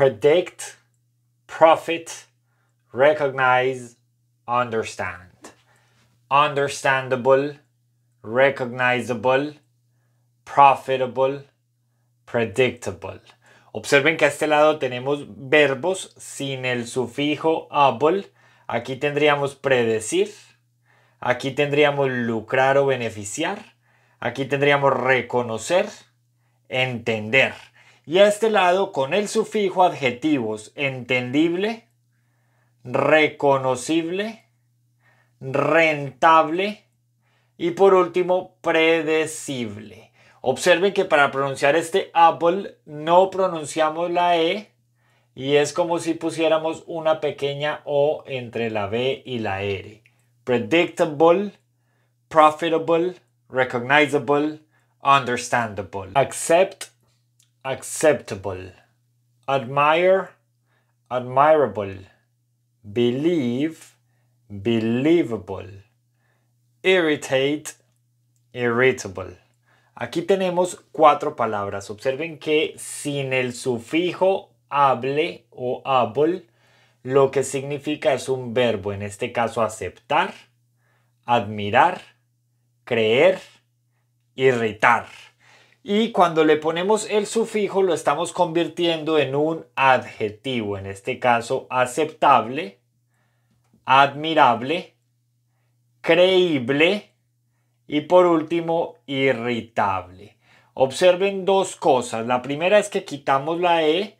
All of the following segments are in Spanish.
predict, profit, recognize, understand. Understandable, recognizable, profitable, predictable. Observen que a este lado tenemos verbos sin el sufijo able. Aquí tendríamos predecir. Aquí tendríamos lucrar o beneficiar. Aquí tendríamos reconocer, entender y a este lado con el sufijo adjetivos entendible, reconocible, rentable y por último predecible. Observen que para pronunciar este Apple no pronunciamos la E y es como si pusiéramos una pequeña O entre la B y la R. Predictable, profitable, recognizable, understandable. Accept acceptable. Admire, admirable. Believe, believable. Irritate, irritable. Aquí tenemos cuatro palabras. Observen que sin el sufijo hable o able, lo que significa es un verbo, en este caso aceptar, admirar, creer, irritar. Y cuando le ponemos el sufijo lo estamos convirtiendo en un adjetivo, en este caso aceptable, admirable, creíble y por último irritable. Observen dos cosas. La primera es que quitamos la E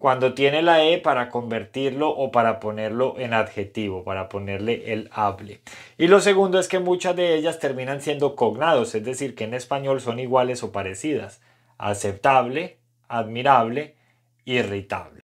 cuando tiene la E para convertirlo o para ponerlo en adjetivo, para ponerle el hable. Y lo segundo es que muchas de ellas terminan siendo cognados, es decir, que en español son iguales o parecidas. Aceptable, admirable, irritable.